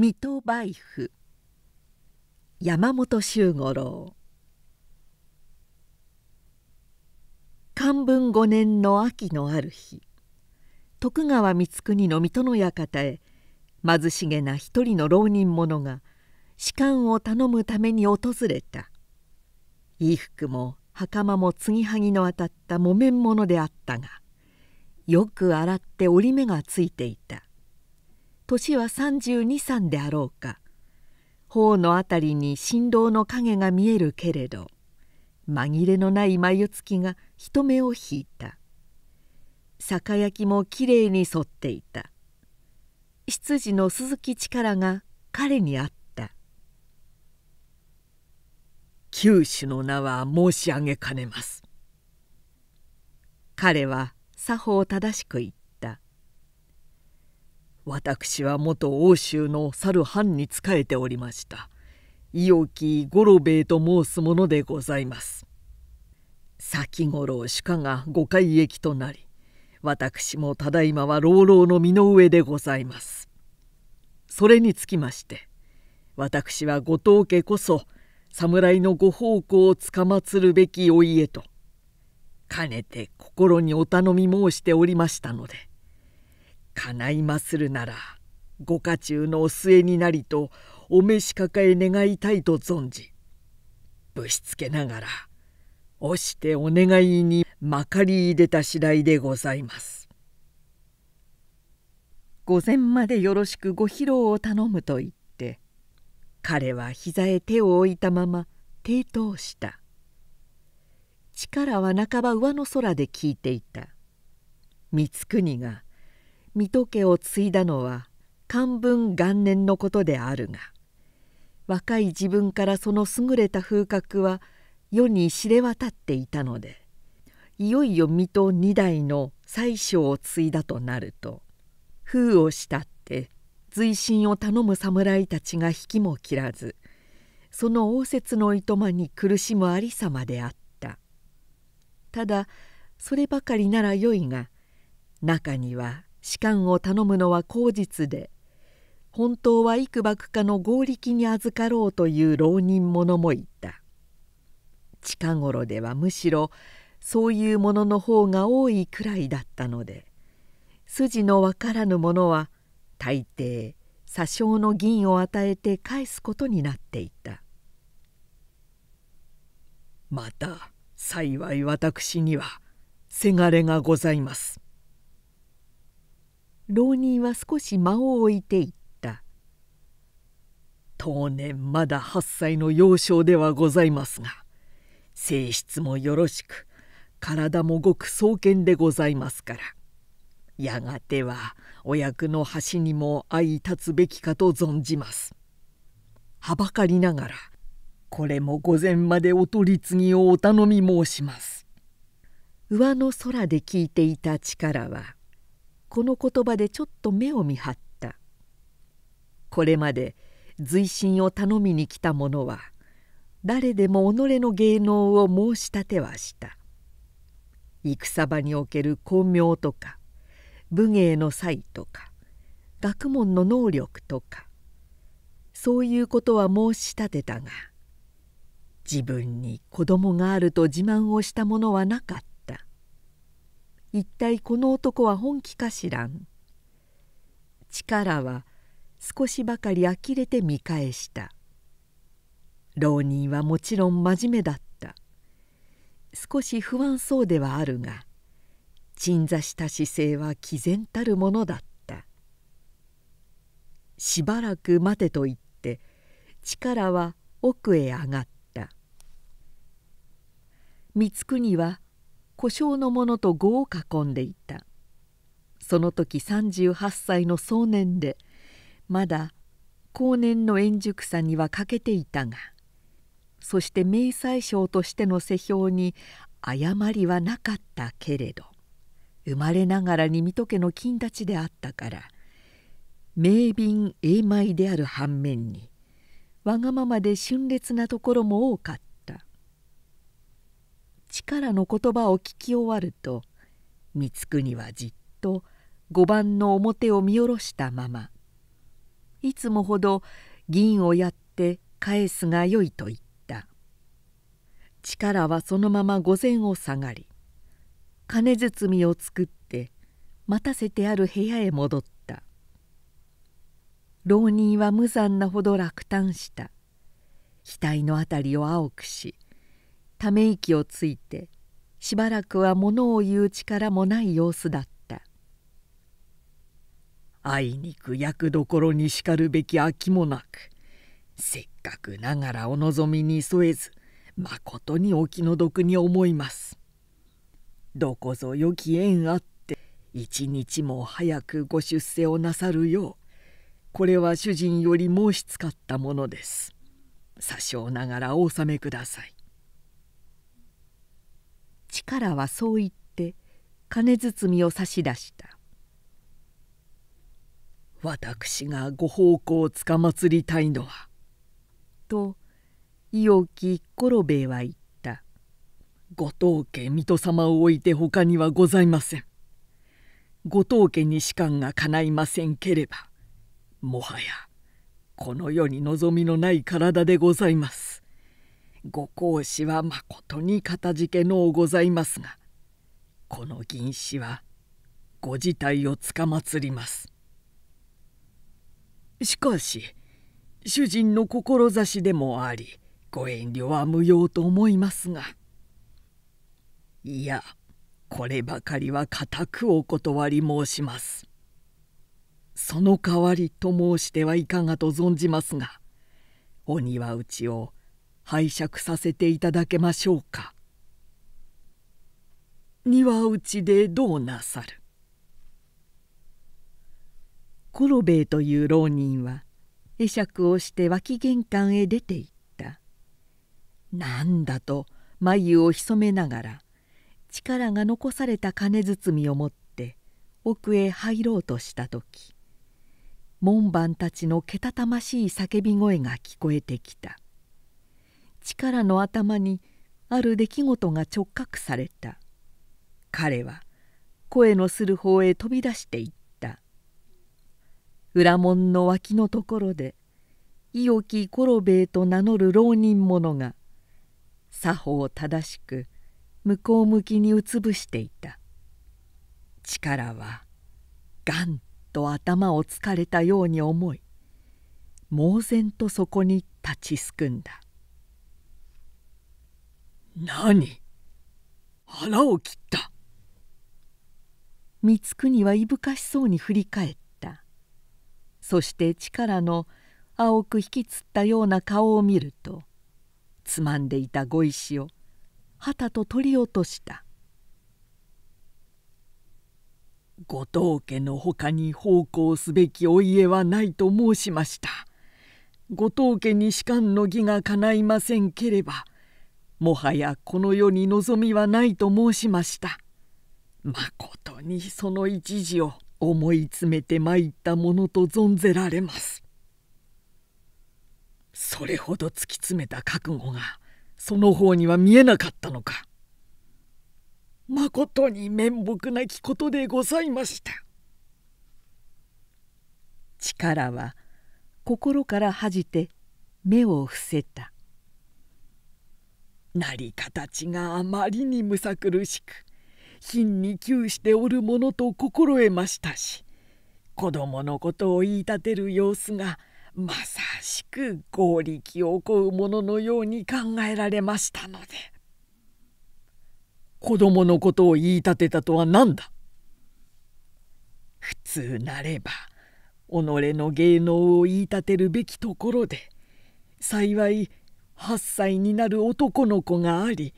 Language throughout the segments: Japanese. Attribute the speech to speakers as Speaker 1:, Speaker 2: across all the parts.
Speaker 1: 水戸イ府山本周五郎漢文五年の秋のある日徳川光圀の水戸の館へ貧しげな一人の浪人者が仕官を頼むために訪れた衣服も袴も継ぎはぎの当たった木綿物であったがよく洗って折り目がついていた年は三十二三であろうか頬のあたりに新郎の影が見えるけれど紛れのない眉つきが人目を引いた酒焼きもきれいに沿っていた執事の鈴木力が彼にあった「九首の名は申し上げかねます」彼は作法を正しく言っ私は元欧州の猿藩に仕えておりました伊木五郎兵衛と申すものでございます先頃鹿がご回駅となり私もただいまは老老の身の上でございますそれにつきまして私は後藤家こそ侍のご奉公をつかまつるべきお家とかねて心にお頼み申しておりましたので叶いまするならご家中のお末になりとお召し抱え願いたいと存じぶしつけながら押してお願いにまかり入れた次第でございます。午前までよろしくご披露を頼むと言って彼は膝へ手を置いたまま抵当した力は半ば上の空で聞いていた光圀が水戸家を継いだのは漢文元年のことであるが若い自分からその優れた風格は世に知れ渡っていたのでいよいよ水戸二代の宰相を継いだとなると封をしたって随身を頼む侍たちが引きも切らずその応接のいとまに苦しむありさまであったただそればかりならよいが中には士官を頼むのは口実で本当は幾幕かの合力に預かろうという浪人者もいた近頃ではむしろそういうものの方が多いくらいだったので筋のわからぬ者は大抵詐称の銀を与えて返すことになっていたまた幸い私にはせがれがございます浪人は少し間を置いていった「当年まだ8歳の幼少ではございますが性質もよろしく体もごく壮健でございますからやがてはお役の端にも相立つべきかと存じます」。はばかりながらこれも午前までお取り次ぎをお頼み申します。上の空で聞いていた力はこの言葉でちょっと目を見張ったこれまで随身を頼みに来た者は誰でも己の芸能を申し立てはした戦場における巧妙とか武芸の才とか学問の能力とかそういうことは申し立てたが自分に子供があると自慢をしたものはなかった一体この男は本気かしらん力は少しばかり呆れて見返した浪人はもちろん真面目だった少し不安そうではあるが鎮座した姿勢は毅然たるものだったしばらく待てと言って力は奥へ上がった光圀は故障の者と碁を囲んでいたその時38歳の壮年でまだ後年の円熟さには欠けていたがそして明細賞としての世評に誤りはなかったけれど生まれながらに水戸家の金立ちであったから名瓶英米である反面にわがままで峻烈なところも多かった。力の言葉を聞き終わると光圀はじっと碁盤の表を見下ろしたままいつもほど銀をやって返すがよいと言った力はそのまま御前を下がり金包みを作って待たせてある部屋へ戻った浪人は無残なほど落胆した額の辺りを青くしため息をついてしばらくは物を言う力もない様子だったあいにく役どころにしかるべき秋もなくせっかくながらお望みに添えずまことにお気の毒に思いますどこぞ良き縁あって一日も早くご出世をなさるようこれは主人より申し使ったものです。さしながらお納めください。力はそう言って金包みを差し出した「私がご奉公つかまつりたいのは」と伊沖五郎兵衛は言った「ご当家水戸様を置いて他にはございません」「ご当家に仕官が叶いませんければもはやこの世に望みのない体でございます」ご講師はまことにかたじけのうございますがこの銀紙はご自体をつかまつりますしかし主人の志でもありご遠慮は無用と思いますがいやこればかりは固くお断り申しますその代わりと申してはいかがと存じますが鬼は内ちを拝借させていただけましょうか」。庭内でどうなさるコロベイという浪人は会釈をして脇玄関へ出て行ったなんだと眉を潜めながら力が残された金包みを持って奥へ入ろうとした時門番たちのけたたましい叫び声が聞こえてきた力の頭にある出来事が直覚された彼は声のする方へ飛び出していった裏門の脇のところで伊予木コロベイと名乗る浪人者が作法を正しく向こう向きにうつぶしていた力はガンと頭をつかれたように思い猛然とそこに立ちすくんだ何腹を切った光圀はいぶかしそうに振り返ったそして力の青く引きつったような顔を見るとつまんでいた碁石を旗と取り落とした後藤家のほかに奉公すべきお家はないと申しました後藤家に士官の儀が叶いませんければもはやこの世に望みはないと申しましたまことにその一時を思い詰めて参ったものと存ぜられますそれほど突き詰めた覚悟がその方には見えなかったのかまことに面目なきことでございました力は心から恥じて目を伏せたなり形があまりにむさ苦しく貧に窮しておるものと心得ましたし子供のことを言い立てる様子がまさしく合力を乞うもののように考えられましたので子供のことを言い立てたとは何だ普通なれば己の芸能を言い立てるべきところで幸い8歳になる男の子があり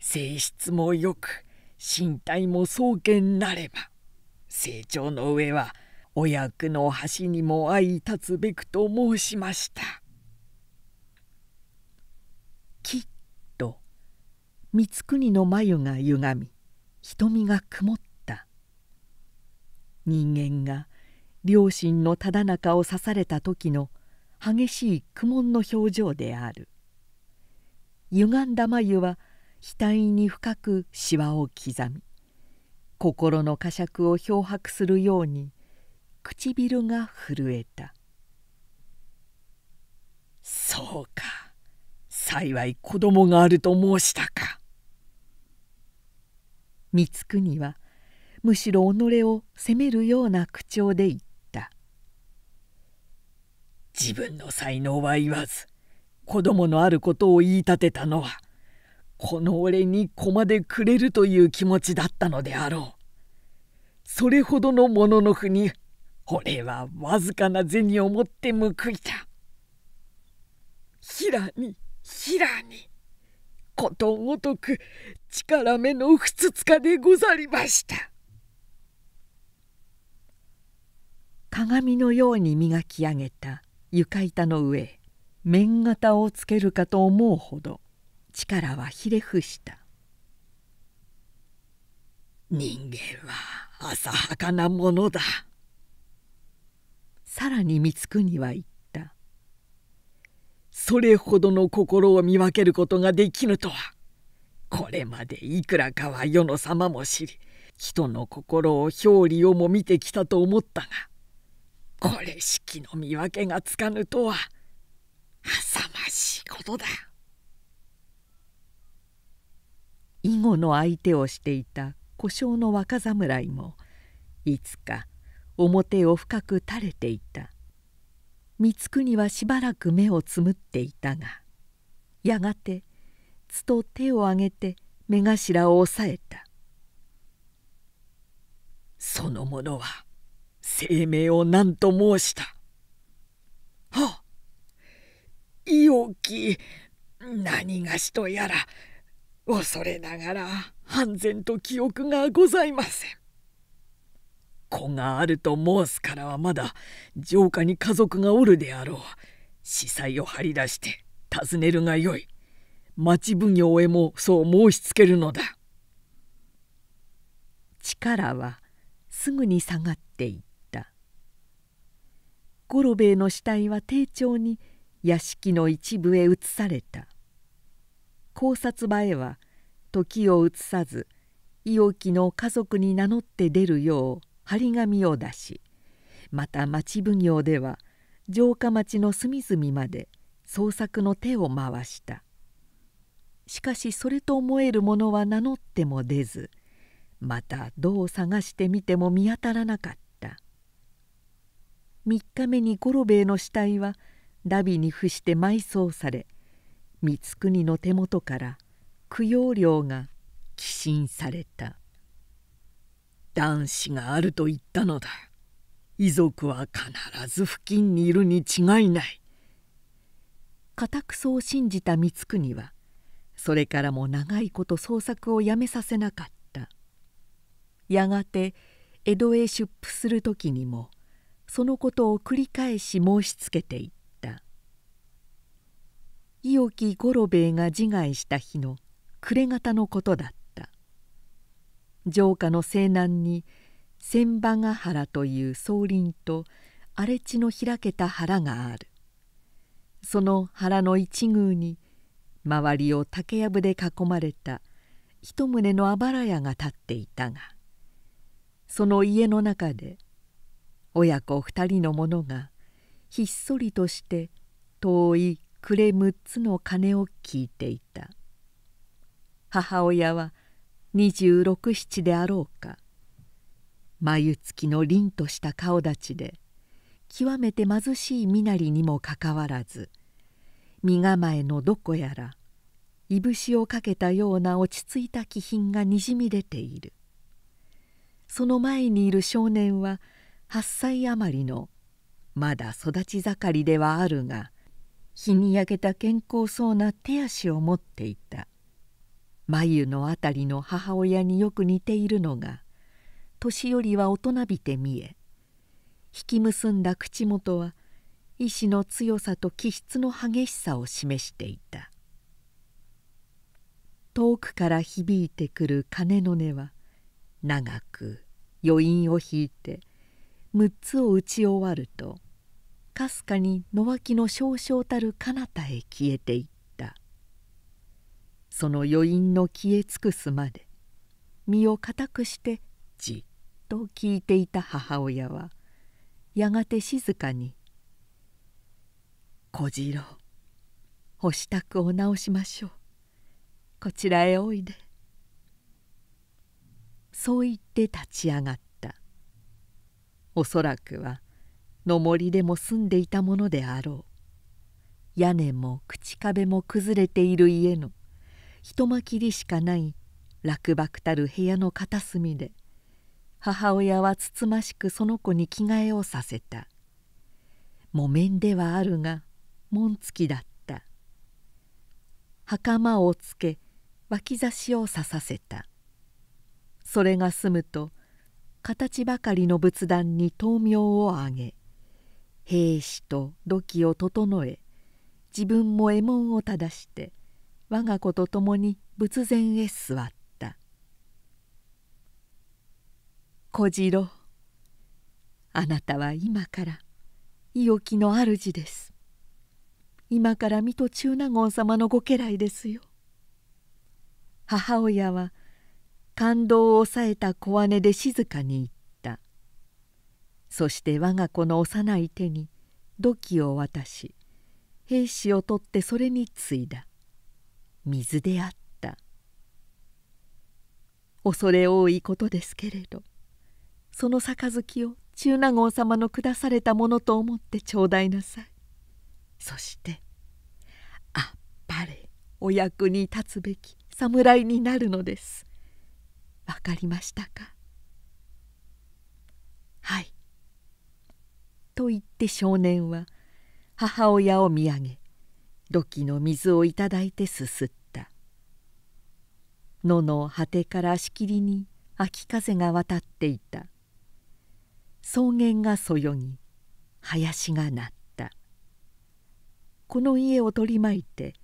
Speaker 1: 性質もよく身体も創建なれば成長の上はお役の端にも相立つべくと申しましたきっと光圀の眉が歪み瞳が曇った人間が両親のただ中を刺された時の激しい苦悶の表情である歪んだ眉は額に深くしわを刻み心の呵責を漂白するように唇が震えた「そうか幸い子供があると申したか」。光圀はむしろ己を責めるような口調で言った「自分の才能は言わず子供のあることを言い立てたのはこの俺に子までくれるという気持ちだったのであろうそれほどのもののふに俺はわずかな銭を持って報いたひらにひらにことごとく力目のふつつかでござりました鏡のように磨き上げた床板の上面型をつけるかと思うほど力はひれ伏した人間は浅はかなものださらに光圀は言ったそれほどの心を見分けることができぬとはこれまでいくらかは世の様も知り人の心を表裏をも見てきたと思ったがこれしきの見分けがつかぬとは浅ましいことだ囲碁の相手をしていた故障の若侍もいつか表を深く垂れていた光圀はしばらく目をつむっていたがやがてつと手を挙げて目頭を押さえた「その者は声明を何と申した」はっいおき何がしとやら恐れながら安全と記憶がございません。子があると申すからはまだ城下に家族がおるであろう。司祭を張り出して尋ねるがよい。町奉行へもそう申しつけるのだ。力はすぐに下がっていった。五郎兵衛の死体は丁重に屋敷の一部へ移された考察場へは時を移さず伊予木の家族に名乗って出るよう張り紙を出しまた町奉行では城下町の隅々まで捜索の手を回したしかしそれと思えるものは名乗っても出ずまたどう探してみても見当たらなかった3日目に五郎兵衛の死体は「荼毘に伏して埋葬され光圀の手元から供養料が寄進された男子があると言ったのだ遺族は必ず付近にいるに違いない固くそう信じた光圀はそれからも長いこと捜索をやめさせなかったやがて江戸へ出府する時にもそのことを繰り返し申しつけていた伊予木五郎兵衛が自害した日の暮れ方のことだった城下の西南に千葉ヶ原という草林と荒れ地の開けた原があるその原の一宮に周りを竹やぶで囲まれた一棟のあばら屋が立っていたがその家の中で親子二人の者がひっそりとして遠い暮れつの鐘を聞いていた母親は2 6六7であろうか眉つきの凛とした顔立ちで極めて貧しい身なりにもかかわらず身構えのどこやらいぶしをかけたような落ち着いた気品がにじみ出ているその前にいる少年は8歳余りのまだ育ち盛りではあるが日に焼けた健康そうな手足を持っていた眉のあたりの母親によく似ているのが年寄りは大人びて見え引き結んだ口元は意志の強さと気質の激しさを示していた遠くから響いてくる鐘の音は長く余韻を引いて6つを打ち終わると「かすかに野脇の少々たる彼方へ消えていったその余韻の消え尽くすまで身を固くしてじっと聞いていた母親はやがて静かに「小次郎お支度を直しましょうこちらへおいで」そう言って立ち上がったおそらくはの森でも住んでいたものであろう屋根も口壁も崩れている家の一間切りしかない落馬たる部屋の片隅で母親はつつましくその子に着替えをさせた木綿ではあるが紋付きだった袴をつけ脇差しをささせたそれが済むと形ばかりの仏壇に灯明をあげ兵士と土器を整え自分も獲物を正して我が子と共に仏前へ座った「小次郎あなたは今からおきの主です」。今から水戸中納言様のご家来ですよ。母親は感動を抑えた小姉で静かにいそして我が子の幼い手に土器を渡し兵士を取ってそれに継いだ水であった恐れ多いことですけれどその杯を中納言様の下されたものと思ってちょうだいなさいそしてあっぱれお役に立つべき侍になるのですわかりましたかはいと言って少年は母親を見上げ土器の水をいただいてすすった野の果てからしきりに秋風が渡っていた草原がそよぎ林が鳴ったこの家を取り巻いて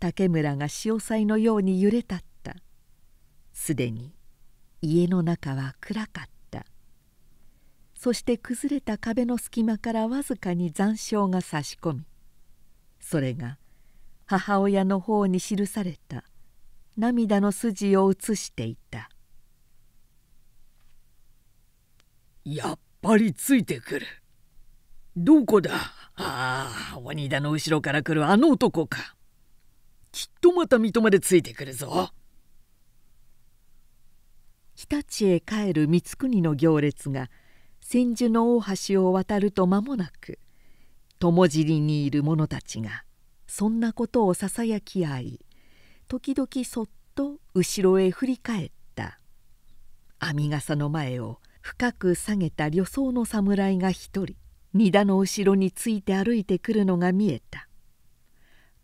Speaker 1: 竹村が潮騒のように揺れ立ったすでに家の中は暗かったそして崩れた壁の隙間からわずかに残照が差し込みそれが母親の方に記された涙の筋を映していた「やっぱりついてくる」どこだああ、鬼ニの後ろから来るあの男か。きっとまた水戸までついてくるぞ。日立へ帰る光圀の行列が千住の大橋を渡ると間もなく友尻にいる者たちがそんなことをささやき合い時々そっと後ろへ振り返った編笠の前を深く下げた旅装の侍が一人荷田の後ろについて歩いてくるのが見えた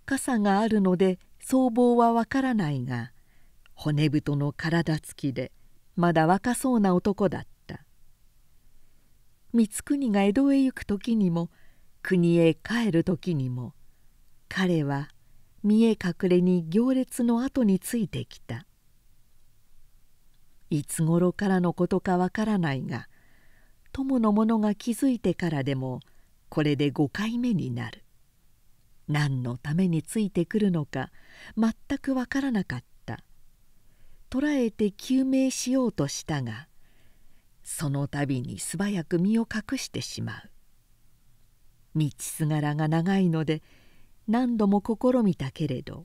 Speaker 1: 傘があるので僧帽はわからないが骨太の体つきでまだ若そうな男だった光圀が江戸へ行く時にも国へ帰る時にも彼は見え隠れに行列の後についてきたいつ頃からのことかわからないが友の者が気づいてからでもこれで5回目になる何のためについてくるのか全くわからなかった捕らえて究明しようとしたがそのびに素早く身を隠してしまう道すがらが長いので何度も試みたけれど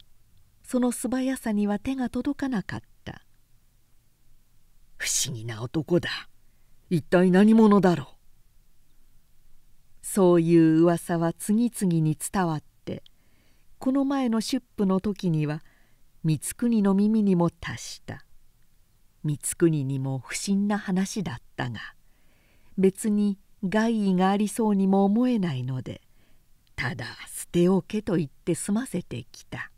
Speaker 1: その素早さには手が届かなかった不思議な男だ一体何者だろうそういう噂は次々に伝わってこの前の出布の時には光圀の耳にも達した光圀にも不審な話だったが別に害意がありそうにも思えないのでただ捨ておけと言って済ませてきた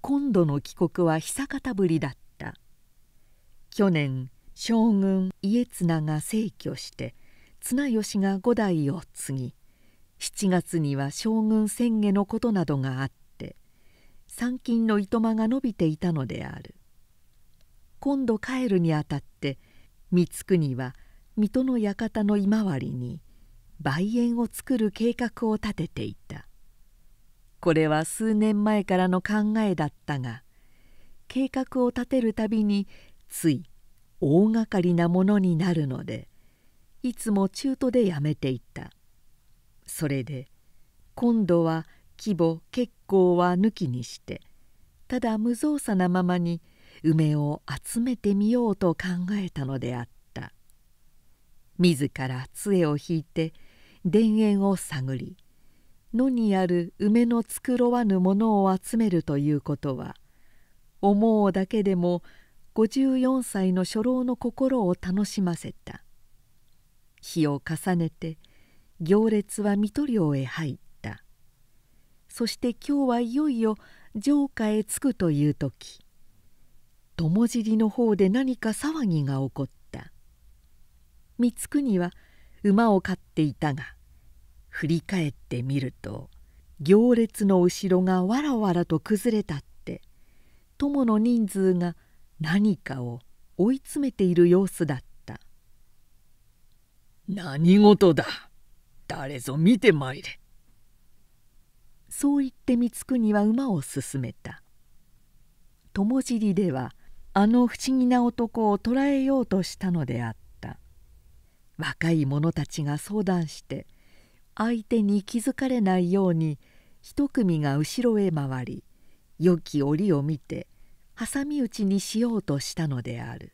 Speaker 1: 今度の帰国は久方ぶりだった去年将軍家綱が逝去して綱吉が五代を継ぎ7月には将軍宣家のことなどがあった参勤の糸とが伸びていたのである今度帰るにあたって光圀は水戸の館の居回りに梅園を作る計画を立てていたこれは数年前からの考えだったが計画を立てるたびについ大掛かりなものになるのでいつも中途でやめていたそれで今度は規模結構は抜きにしてただ無造作なままに梅を集めてみようと考えたのであった自ら杖を引いて田園を探り野にある梅の繕わぬものを集めるということは思うだけでも54歳の初老の心を楽しませた日を重ねて行列は水戸寮へ入っそして今日はいよいよ城下へ着くという時友尻の方で何か騒ぎが起こった光圀は馬を飼っていたが振り返ってみると行列の後ろがわらわらと崩れたって友の人数が何かを追い詰めている様子だった「何事だ誰ぞ見てまいれそう言って光圀は馬を進めた友尻ではあの不思議な男を捕らえようとしたのであった若い者たちが相談して相手に気づかれないように一組が後ろへ回り良き折を見て挟み撃ちにしようとしたのである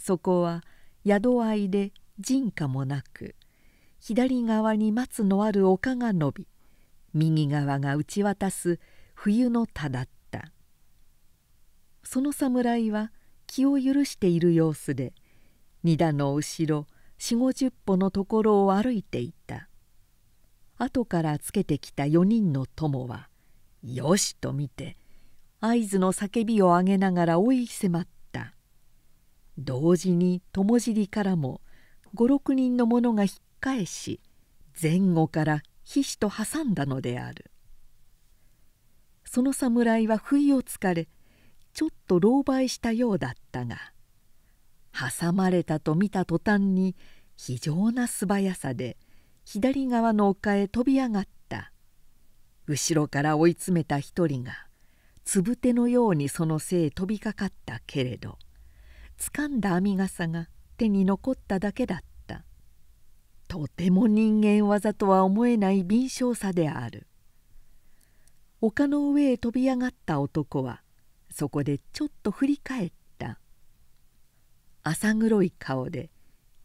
Speaker 1: そこは宿合いで人家もなく左側に松のある丘が伸び右側が打ち渡す冬の田だったその侍は気を許している様子で荷段の後ろ四五十歩のところを歩いていた後からつけてきた4人の友は「よし」と見て合図の叫びを上げながら追い迫った同時に友尻からも五六人の者が引っ返し前後からひしと挟んだのであるその侍は不意をつかれちょっと狼狽したようだったが挟まれたと見た途端に非常な素早さで左側の丘へ飛び上がった後ろから追い詰めた一人がつぶてのようにその背へ飛びかかったけれど掴んだ編み傘が手に残っただけだったとても人間技とは思えない敏捷さである丘の上へ飛び上がった男はそこでちょっと振り返った浅黒い顔で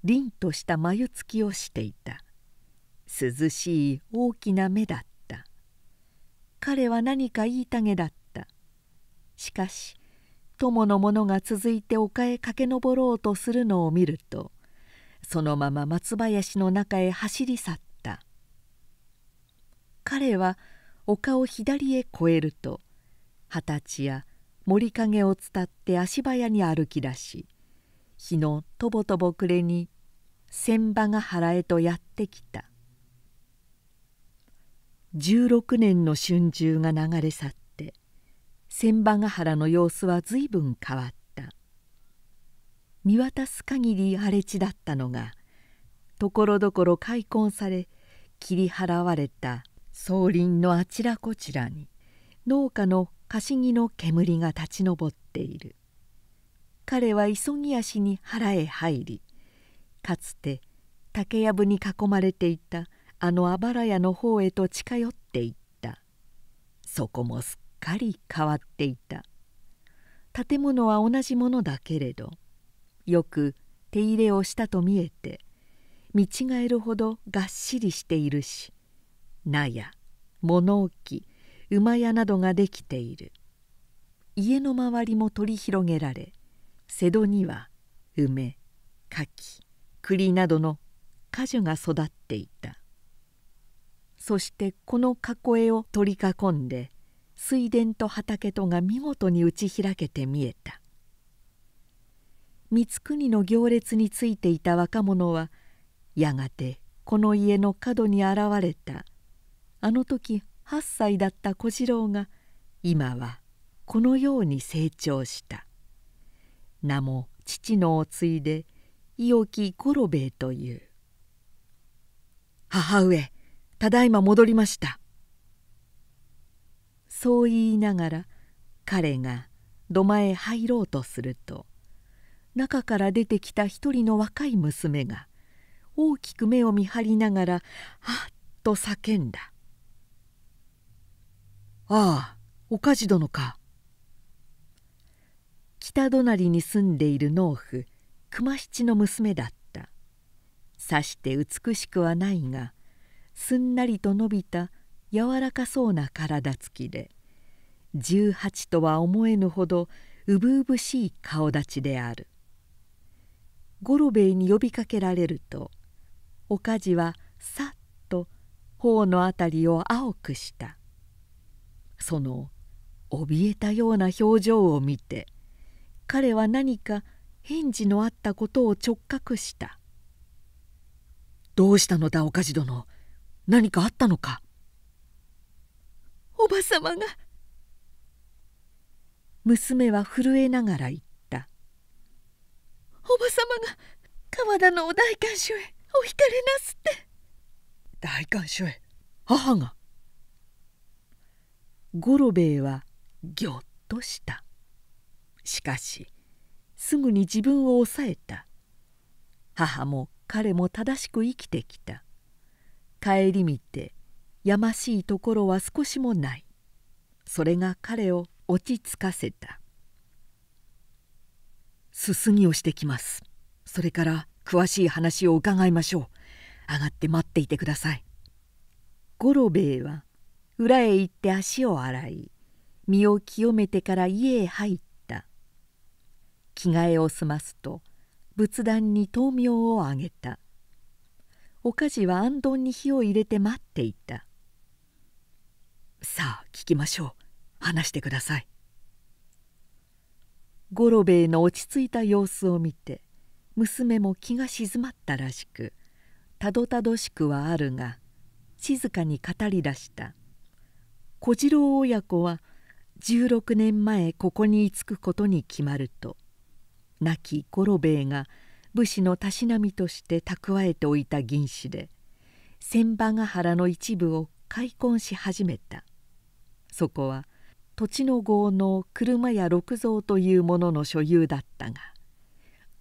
Speaker 1: 凛とした眉つきをしていた涼しい大きな目だった彼は何か言いたげだったしかし友の者が続いて丘へ駆け上ろうとするのを見るとそのまま松林の中へ走り去った彼は丘を左へ越えると二十歳や森陰を伝って足早に歩き出し日のとぼとぼ暮れに千場ヶ原へとやってきた16年の春秋が流れ去って千場ヶ原の様子は随分変わった。見渡す限り荒れ地だったのがところどころ開墾され切り払われた草林のあちらこちらに農家のかしぎの煙が立ち上っている彼は急ぎ足に腹へ入りかつて竹やぶに囲まれていたあのあばら屋の方へと近寄っていったそこもすっかり変わっていた建物は同じものだけれどよく手入れをしたと見えて見違えるほどがっしりしているし納屋物置馬屋などができている家の周りも取り広げられ瀬戸には梅柿栗などの果樹が育っていたそしてこの囲えを取り囲んで水田と畑とが見事に打ち開けて見えた光国の行列についていた若者はやがてこの家の角に現れたあの時8歳だった小次郎が今はこのように成長した名も父のを継いで伊沖五郎兵衛という「母上ただいま戻りました」そう言いながら彼が土間へ入ろうとすると「中から出てきた一人の若い娘が大きく目を見張りながらはっと叫んだ「ああおかじ殿か」北隣に住んでいる農夫熊七の娘だったさして美しくはないがすんなりと伸びた柔らかそうな体つきで18とは思えぬほどうぶうぶしい顔立ちである五郎兵衛に呼びかけられるとおかじはさっと頬のあたりを青くしたその怯えたような表情を見て彼は何か返事のあったことを直覚した「どうしたのだおかじ殿何かあったのか」。おばさまが娘は震えながら言っおばまが川田のお代官所へお引かれなすって代官所へ母が五郎兵衛はぎょっとしたしかしすぐに自分を抑えた母も彼も正しく生きてきた帰り見てやましいところは少しもないそれが彼を落ち着かせたすすぎをしてきますそれから詳しい話を伺いましょう上がって待っていてください五郎兵衛は裏へ行って足を洗い身を清めてから家へ入った着替えを済ますと仏壇に豆苗をあげたおかじは安んに火を入れて待っていたさあ聞きましょう話してください五郎兵衛の落ち着いた様子を見て娘も気が静まったらしくたどたどしくはあるが静かに語り出した小次郎親子は16年前ここに居つくことに決まると亡き五郎兵衛が武士のたしなみとして蓄えておいた銀紙で千羽ヶ原の一部を開墾し始めたそこは土地の豪農車や六蔵というものの所有だったが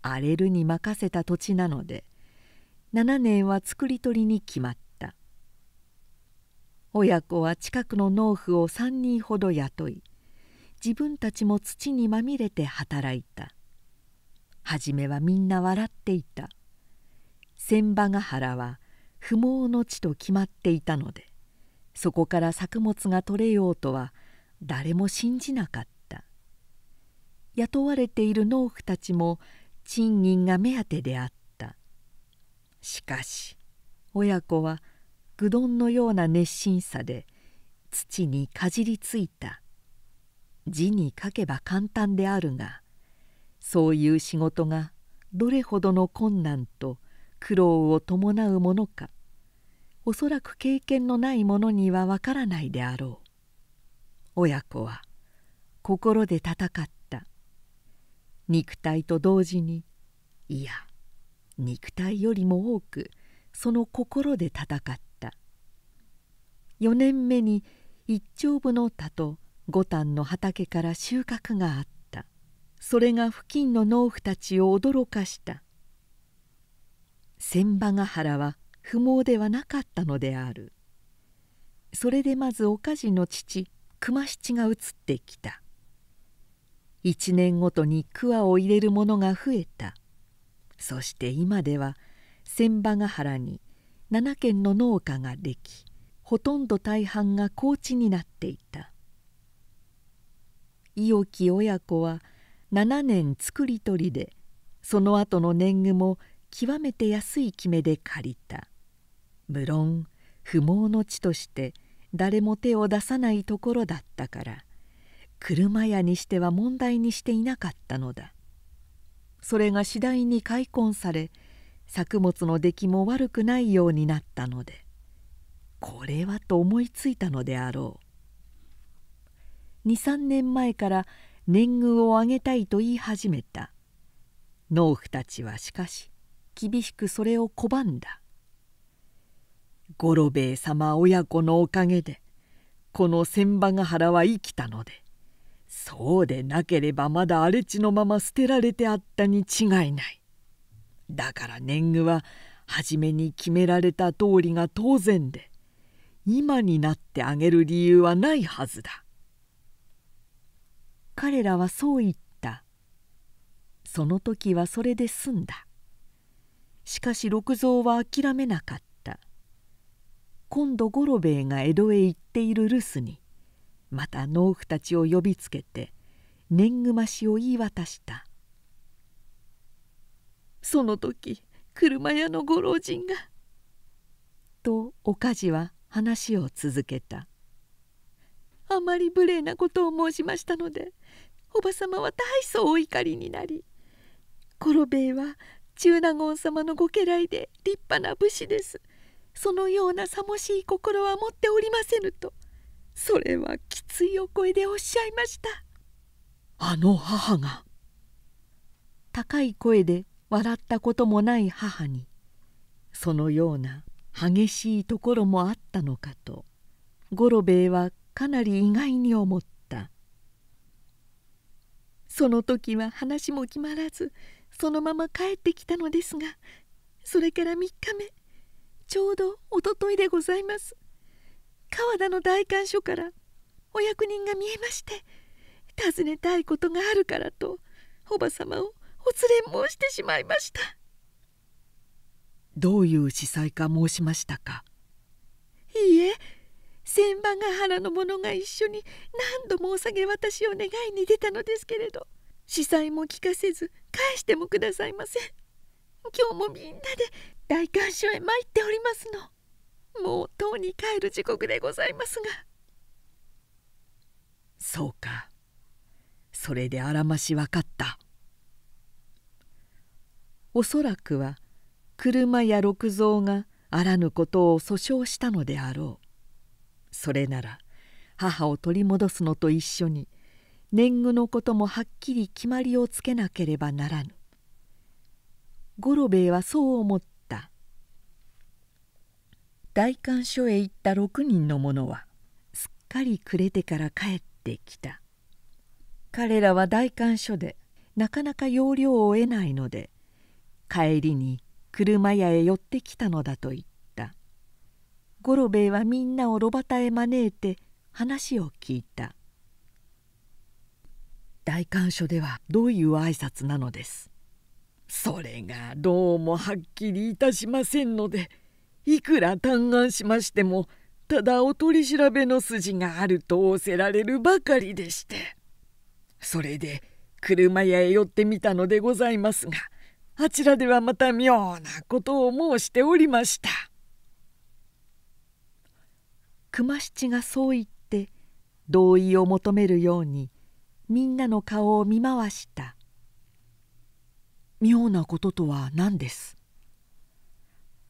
Speaker 1: 荒れるに任せた土地なので7年は作り取りに決まった親子は近くの農夫を3人ほど雇い自分たちも土にまみれて働いた初めはみんな笑っていた千羽ヶ原は不毛の地と決まっていたのでそこから作物が取れようとは誰も信じなかった雇われている農夫たちも賃金が目当てであったしかし親子は愚鈍のような熱心さで土にかじりついた字に書けば簡単であるがそういう仕事がどれほどの困難と苦労を伴うものかおそらく経験のない者にはわからないであろう。親子は心で戦った肉体と同時にいや肉体よりも多くその心で戦った4年目に一丁分の田と五反の畑から収穫があったそれが付近の農夫たちを驚かした千羽ヶ原は不毛ではなかったのであるそれでまずおかじの父熊七が移ってきた1年ごとに桑を入れるものが増えたそして今では千場ヶ原に7軒の農家ができほとんど大半が高地になっていた伊予木親子は7年作り取りでその後の年貢も極めて安い決めで借りた無論不毛の地として「誰も手を出さないところだったから車屋にしては問題にしていなかったのだそれが次第に開墾され作物の出来も悪くないようになったのでこれはと思いついたのであろう23年前から年貢を上げたいと言い始めた農夫たちはしかし厳しくそれを拒んだ五郎兵衛様親子のおかげでこの千場ヶ原は生きたのでそうでなければまだ荒れ地のまま捨てられてあったに違いないだから年貢は初めに決められた通りが当然で今になってあげる理由はないはずだ彼らはそう言ったその時はそれで済んだしかし六蔵は諦めなかった今度五郎兵衛が江戸へ行っている留守にまた農夫たちを呼びつけて年貢増しを言い渡したその時車屋のご老人が」とおかじは話を続けた「あまり無礼なことを申しましたのでおば様は大層お怒りになり五郎兵衛は中納言様のご家来で立派な武士です。そのようなさもしい心は持っておりませぬとそれはきついお声でおっしゃいましたあの母が高い声で笑ったこともない母にそのような激しいところもあったのかと五郎兵衛はかなり意外に思ったその時は話も決まらずそのまま帰ってきたのですがそれから3日目ちょうどおとといでございます川田の代官所からお役人が見えまして尋ねたいことがあるからとおば様をお連れ申してしまいましたどういう司祭か申しましたかいいえ千羽ヶ原の者が一緒に何度もお下げ渡しを願いに出たのですけれど司祭も聞かせず返してもくださいません今日もみんなで大観衆へ参っておりますのもう塔に帰る時刻でございますがそうかそれであらまし分かったおそらくは車や六蔵があらぬことを訴訟したのであろうそれなら母を取り戻すのと一緒に年貢のこともはっきり決まりをつけなければならぬ五郎兵衛はそう思って代官所へ行った6人の者はすっかり暮れてから帰ってきた彼らは代官所でなかなか要領を得ないので帰りに車屋へ寄ってきたのだと言った五郎兵衛はみんなを炉端へ招いて話を聞いた大官所ではどういう挨拶なのですそれがどうもはっきりいたしませんのでいくら嘆願しましてもただお取り調べの筋があると仰せられるばかりでしてそれで車屋へ寄ってみたのでございますがあちらではまた妙なことを申しておりました熊七がそう言って同意を求めるようにみんなの顔を見回した「妙なこととは何です?」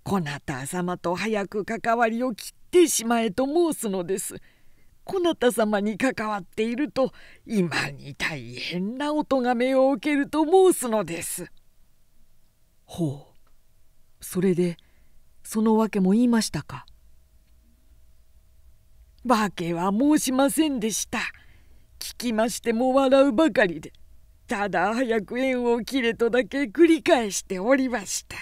Speaker 1: こなた様と早く関わりを切ってしまえと申すのです。こなた様に関わっていると今に大変なおがめを受けると申すのです。ほうそれでそのけも言いましたか訳は申しませんでした。聞きましても笑うばかりでただ早く縁を切れとだけ繰り返しておりました。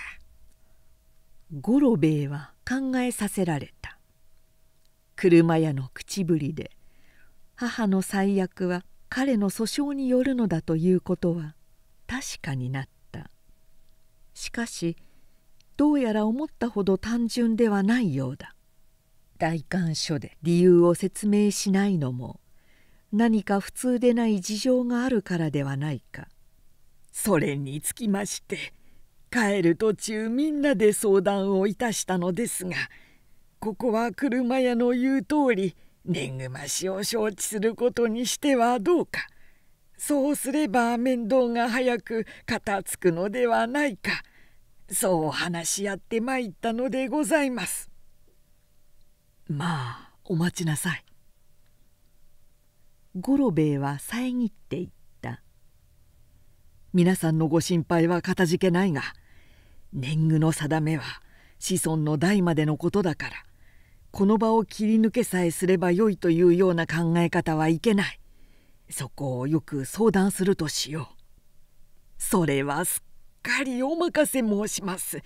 Speaker 1: 五郎兵衛は考えさせられた車屋の口ぶりで母の最悪は彼の訴訟によるのだということは確かになったしかしどうやら思ったほど単純ではないようだ代官所で理由を説明しないのも何か普通でない事情があるからではないかそれにつきまして帰る途中みんなで相談をいたしたのですがここは車屋の言う通り年貢増しを承知することにしてはどうかそうすれば面倒が早く片付くのではないかそう話し合ってまいったのでございます。まあお待ちなさい。五郎兵衛は遮っていった。皆さんのご心配はかたじけないが年貢の定めは子孫の代までのことだからこの場を切り抜けさえすればよいというような考え方はいけないそこをよく相談するとしようそれはすっかりお任せ申します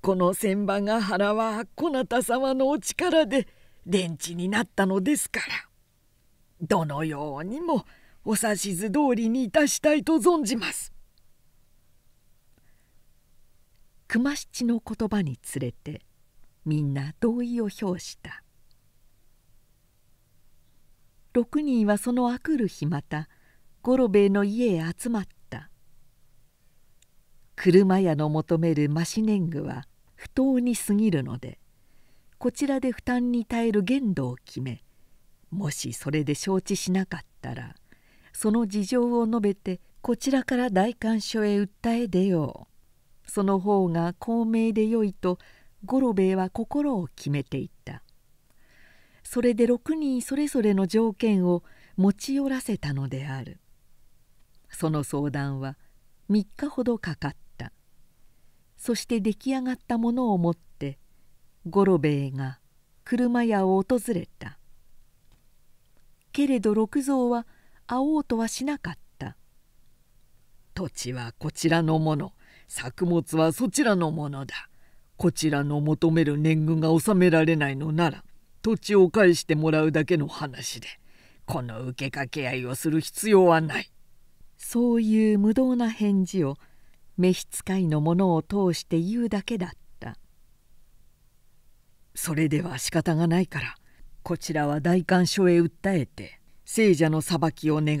Speaker 1: この千場ヶ原はこなた様のお力で電池になったのですからどのようにもお指図通りにいたしたいと存じます熊七の言葉につれてみんな同意を表した6人はそのあくる日また五郎兵衛の家へ集まった車屋の求めるシし年貢は不当に過ぎるのでこちらで負担に耐える限度を決めもしそれで承知しなかったらその事情を述べてこちらから代官所へ訴え出よう。その方が公明でよいと五郎兵衛は心を決めていたそれで6人それぞれの条件を持ち寄らせたのであるその相談は3日ほどかかったそして出来上がったものを持って五郎兵衛が車屋を訪れたけれど六蔵は会おうとはしなかった土地はこちらのもの作物はそちらのものだ。こちらの求める年貢が納められないのなら土地を返してもらうだけの話でこの受けかけ合いをする必要はない。そういう無道な返事を召使いの者を通して言うだけだったそれでは仕方がないからこちらは代官所へ訴えて聖者の裁きを願う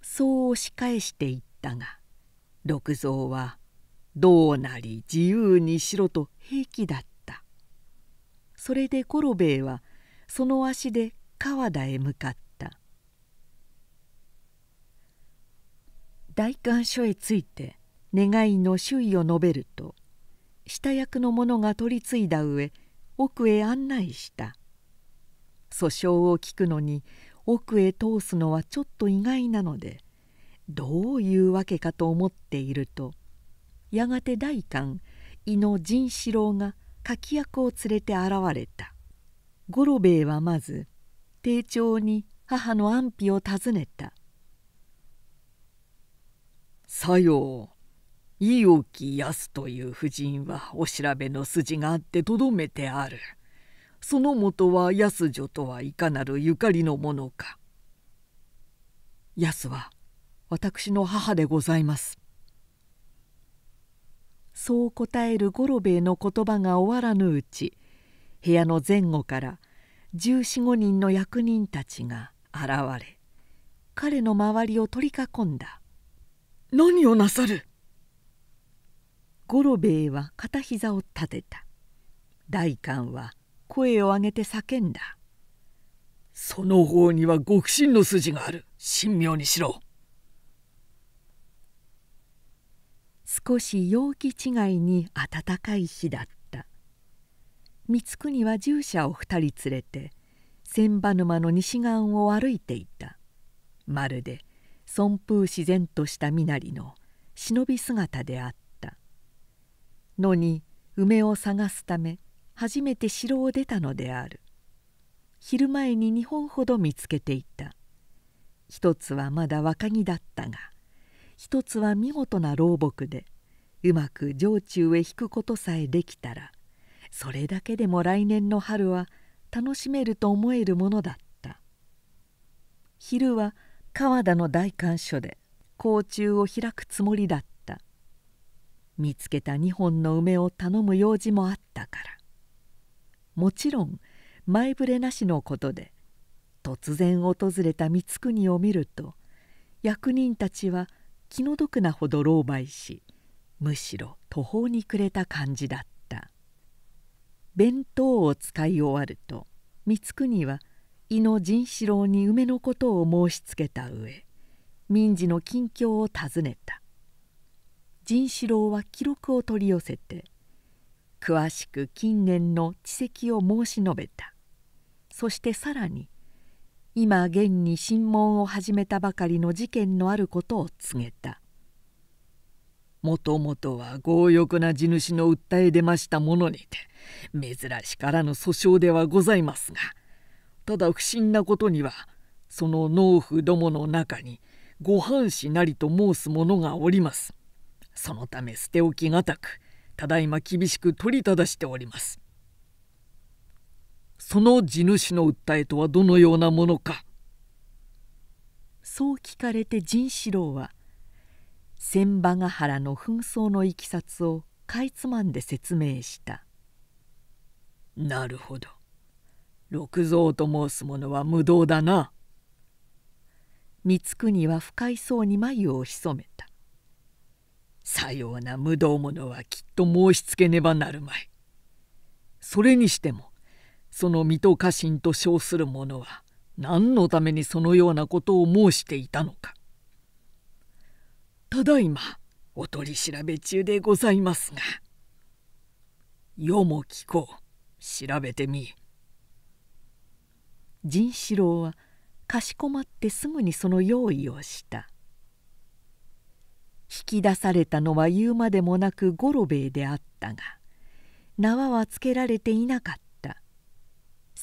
Speaker 1: そう押し返していったが六蔵はどうなり自由にしろと平気だったそれで五郎兵衛はその足で川田へ向かった代官所へ着いて願いの周囲を述べると下役の者が取り継いだ上奥へ案内した訴訟を聞くのに奥へ通すのはちょっと意外なのでどういうわけかと思っているとやがて代官伊野仁四郎が柿役を連れて現れた五郎兵衛はまず丁重に母の安否を尋ねた「さよう伊沖安という夫人はお調べの筋があってとどめてある」。そのもとは安女とはいかなるゆかりのものか。安は私の母でございます」そう答える五郎兵衛の言葉が終わらぬうち部屋の前後から十四五人の役人たちが現れ彼の周りを取り囲んだ「何をなさる!」五郎兵衛は片膝を立てた代官は声を上げて叫んだ「その方には極真の筋がある神妙にしろ!」少し陽気違いに暖かい日だった光圀は従者を2人連れて千羽沼の西岸を歩いていたまるで損風自然とした身なりの忍び姿であったのに梅を探すため初めて城を出たのである昼前に2本ほど見つけていた一つはまだ若木だったが一つは見事な老木でうまく城中へ引くことさえできたらそれだけでも来年の春は楽しめると思えるものだった昼は川田の大官所で甲虫を開くつもりだった見つけた2本の梅を頼む用事もあったからもちろん前触れなしのことで突然訪れた光圀を見ると役人たちは「気の毒なほど狼狽しむしろ途方に暮れた感じだった弁当を使い終わると光圀は伊野甚四郎に梅のことを申しつけた上民事の近況を尋ねた甚四郎は記録を取り寄せて詳しく近年の知跡を申し述べたそしてさらに今現に審問を始めたばかりの事件のあることを告げたもともとは強欲な地主の訴え出ましたものにて珍しからぬ訴訟ではございますがただ不審なことにはその農夫どもの中にご藩士なりと申す者がおりますそのため捨て置きがたくただいま厳しく取りただしておりますその地主の訴えとはどのようなものか」そう聞かれて陣四郎は千場ヶ原の紛争のいきさつをかいつまんで説明した「なるほど六蔵と申す者は無道だな」。光には不快そうに眉を潜めた。さような無道者はきっと申しつけねばなるまい。それにしてもその水戸家臣と称する者は何のためにそのようなことを申していたのか。ただいまお取り調べ中でございますが。よも聞こう調べてみ。仁四郎はかしこまってすぐにその用意をした。引き出されたのは言うまでもなく五郎兵衛であったが縄はつけられていなかった。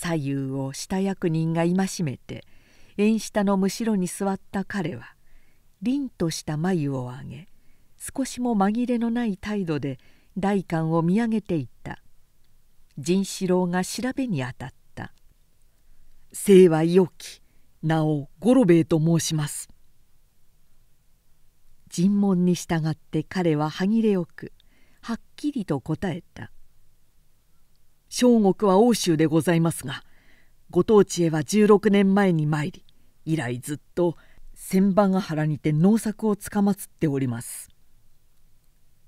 Speaker 1: 左右を下役人が戒めて縁下のむしろに座った彼は凛とした眉を上げ少しも紛れのない態度で代官を見上げていった仁四郎が調べにあたった「姓は良き名を五郎兵衛と申します」尋問に従って彼は歯切れよくはっきりと答えた小国は欧州でございますがご当地へは16年前に参り以来ずっと千葉ヶ原にて農作をつかまつっております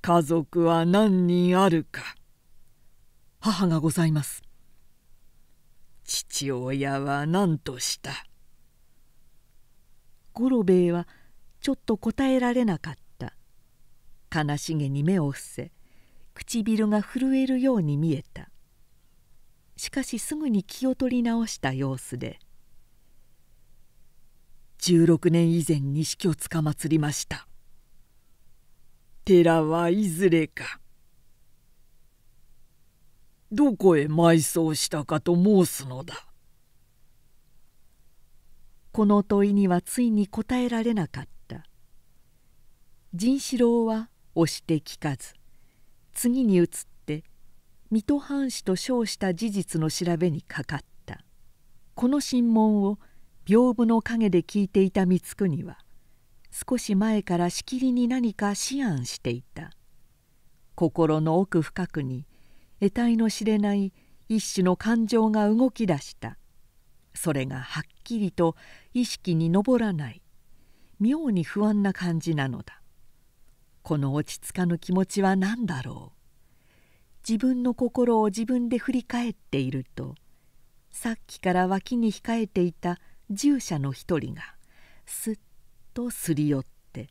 Speaker 1: 家族は何人あるか母がございます父親は何とした五郎兵衛はちょっと答えられなかった悲しげに目を伏せ唇が震えるように見えたしかしすぐに気を取り直した様子で「16年以前に死去つかまつりました」「寺はいずれか」「どこへ埋葬したかと申すのだ」この問いにはついに答えられなかった甚四郎は押して聞かず次に移っ水戸藩士と称した事実の調べにかかったこの審問を屏風の陰で聞いていた光圀は少し前からしきりに何か思案していた心の奥深くに得体の知れない一種の感情が動き出したそれがはっきりと意識に上らない妙に不安な感じなのだこの落ち着かぬ気持ちは何だろう自分の心を自分で振り返っているとさっきから脇に控えていた従者の一人がすっとすり寄って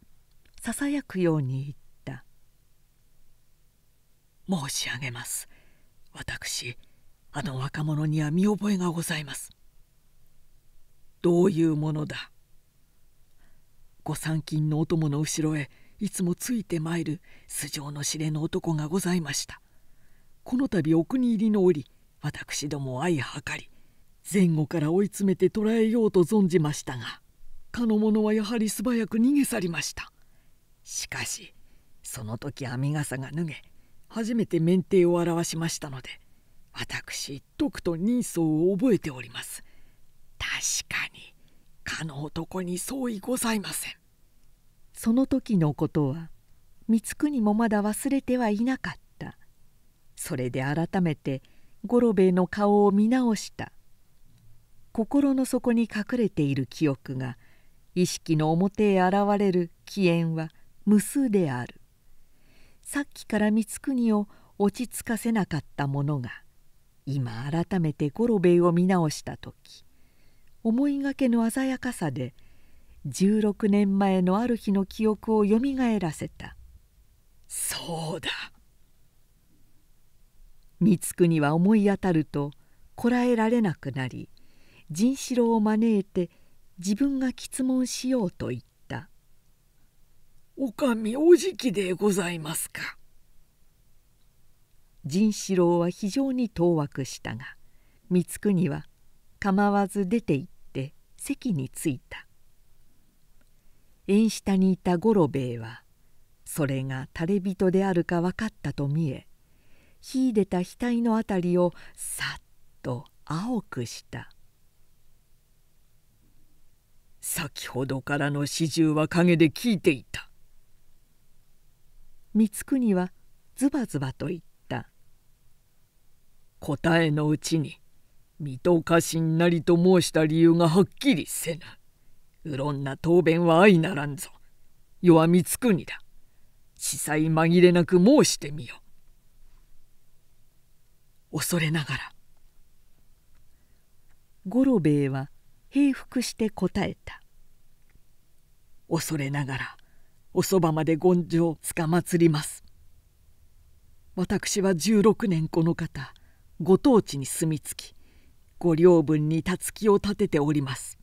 Speaker 1: ささやくように言った「申し上げます私あの若者には見覚えがございます」「どういうものだ」「御三勤のお供の後ろへいつもついてまいる素性の知れの男がございました」この度お国入りの折私ども相計り前後から追い詰めて捕らえようと存じましたがかの者はやはり素早く逃げ去りましたしかしその時編傘が脱げ初めて免停を表しましたので私とくと人相を覚えております確かにかの男に相違ございませんその時のことは光圀もまだ忘れてはいなかったそれで改めて五郎兵衛の顔を見直した心の底に隠れている記憶が意識の表へ現れる起嫌は無数であるさっきから光圀を落ち着かせなかったものが今改めて五郎兵衛を見直した時思いがけの鮮やかさで16年前のある日の記憶をよみがえらせた「そうだ光圀は思い当たるとこらえられなくなり甚四郎を招いて自分が質問しようと言った「おかみおじきでございますか」。甚四郎は非常に当惑したが光圀は構わず出て行って席に着いた縁下にいた五郎兵衛はそれが垂れ人であるか分かったと見え秀でた額のあたりをさっと青くした先ほどからの始終は陰で聞いていた光圀はズバズバと言った答えのうちに水戸家臣なりと申した理由がはっきりせなうろんな答弁は相ならんぞ世は光圀だ司祭紛れなく申してみよ恐れながら五郎兵衛は平服して答えた「恐れながらおそばまで権上つかまつります」「私は16年この方ご当地に住み着きご領分にたつきを立てております」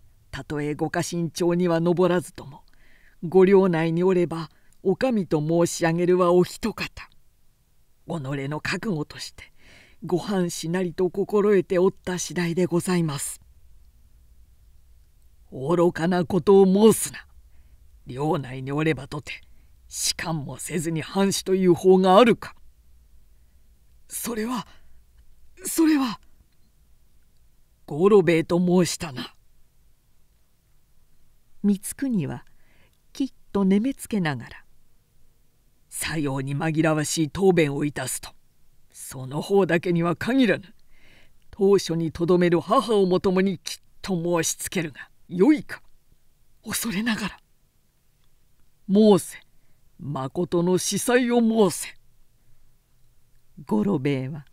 Speaker 1: 「たとえご家臣長には登らずともご領内におればお上と申し上げるはお一方」己の覚悟としてご飯しなりと心得ておった次第でございます。愚かなことを申すな。領内におればとて、仕官もせずに藩士という方があるか。それは、それは、五郎兵衛と申したな。光圀はきっと寝めつけながら、さように紛らわしい答弁をいたすとその方だけには限らぬ当初にとどめる母をもともにきっと申しつけるがよいか恐れながら申せとの司祭を申せ五郎兵衛は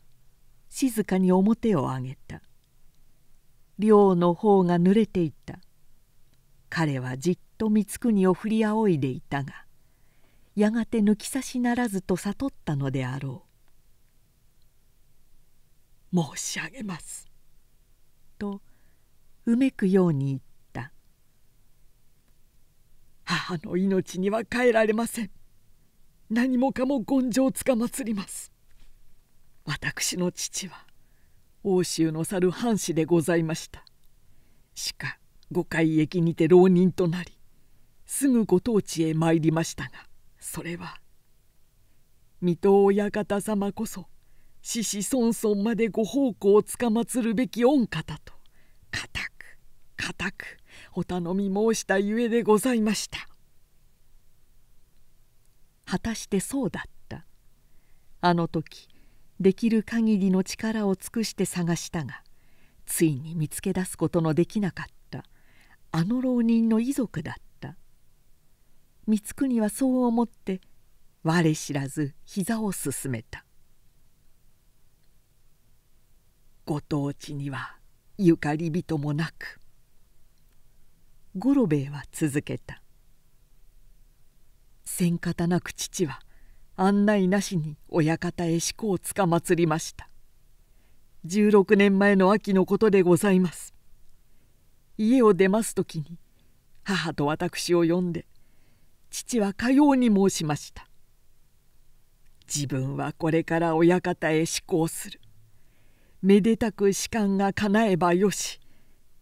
Speaker 1: 静かに表を上げた寮の方が濡れていた彼はじっと光圀を振り仰いでいたがやがて抜き差しならずと悟ったのであろう申し上げます」とうめくように言った「母の命には変えられません何もかも権情つかまつります私の父は欧州の猿藩士でございましたしか五海駅にて浪人となりすぐご当地へ参りましたがそれは水戸親方様こそ子子孫孫までご奉公をつかまつるべき御方と固く固くお頼み申したゆえでございました果たしてそうだったあの時できる限りの力を尽くして探したがついに見つけ出すことのできなかったあの浪人の遺族だった光圀はそう思って我知らず膝を進めたご当地にはゆかり人もなく五郎兵衛は続けた「せん方なく父は案内なしに親方へ志向をつかまつりました16年前の秋のことでございます家を出ます時に母と私を呼んで父はかように申しました自分はこれから親方へ志向するめでたく士官が叶えばよし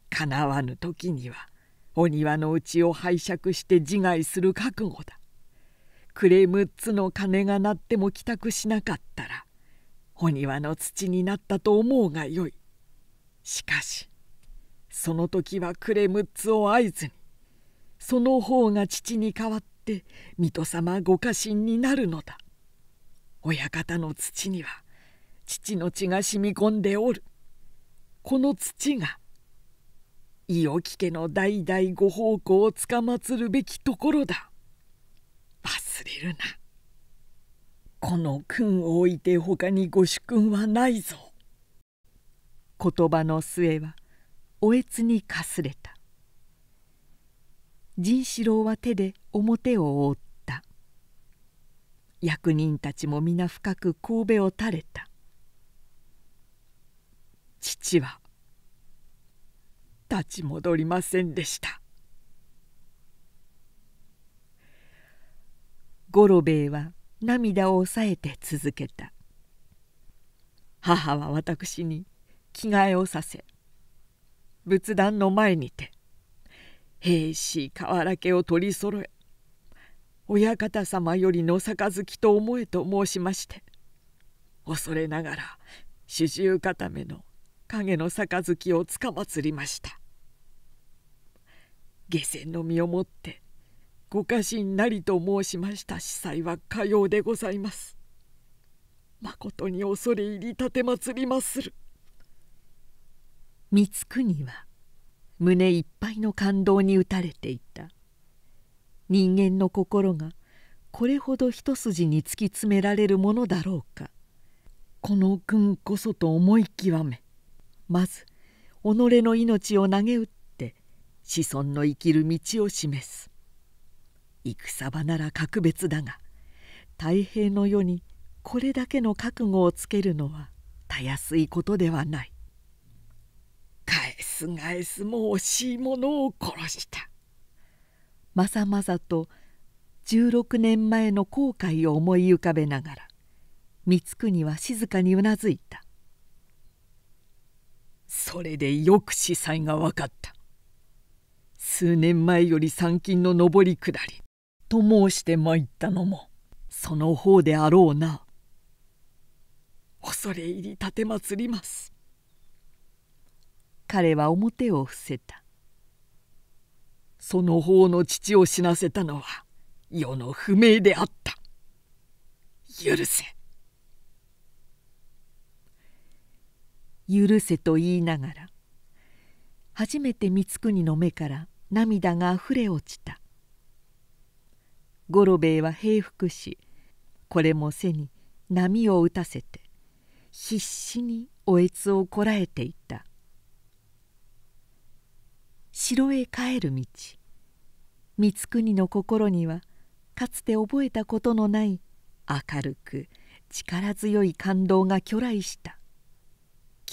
Speaker 1: かなわぬ時にはお庭のうちを拝借して自害する覚悟だ暮れ六つの鐘が鳴っても帰宅しなかったらお庭の土になったと思うがよいしかしその時は暮れ六つを合図にその方が父に代わって水戸様ご家臣になるのだ親方の土には父の血が染み込んでおるこの土が伊沖家の代々ご奉公をつかまつるべきところだ忘れるなこの君を置いて他にご主君はないぞ言葉の末はおえつにかすれた陣四郎は手で表を覆った役人たちも皆深く神戸を垂れた父は立ち戻りませんでした五郎兵衛は涙を抑えて続けた母は私に着替えをさせ仏壇の前にて兵士瓦家を取りそろえ親方様よりの杯と思えと申しまして恐れながら主従固めの影の杯をつかまつりました下船の身をもってご家臣なりと申しました司祭はかようでございますまことに恐れ入りて奉りまする光圀は胸いっぱいの感動に打たれていた人間の心がこれほど一筋に突き詰められるものだろうかこの軍こそと思い極めまず己の命を投げ打って子孫の生きる道を示す戦場なら格別だが太平の世にこれだけの覚悟をつけるのはたやすいことではない返す返すも惜しいものを殺したまさまさと16年前の後悔を思い浮かべながら光圀は静かにうなずいたそれでよく司祭が分かった数年前より参勤の上り下りと申して参ったのもその方であろうな恐れ入り祭ります彼は表を伏せたその方の父を死なせたのは世の不明であった許せ許せ」と言いながら初めて光圀の目から涙があふれ落ちた五郎兵衛は平伏しこれも背に波を打たせて必死におえつをこらえていた城へ帰る道光圀の心にはかつて覚えたことのない明るく力強い感動が去来した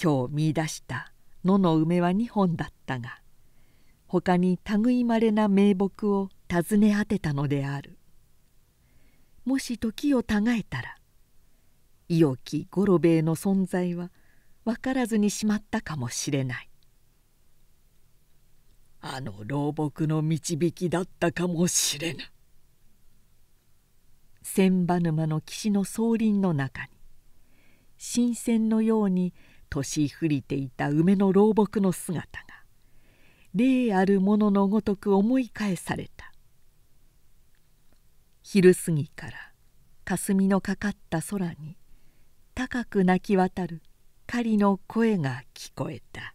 Speaker 1: 今日見出した野の梅は2本だったが他に類まれな名木を尋ね当てたのであるもし時をたがえたら伊予木五郎兵衛の存在は分からずにしまったかもしれないあの老木の導きだったかもしれぬ千羽沼の岸の草林の中に新鮮のように年降りていた梅の老木の姿が霊あるもののごとく思い返された昼過ぎから霞のかかった空に高く鳴き渡る狩りの声が聞こえた。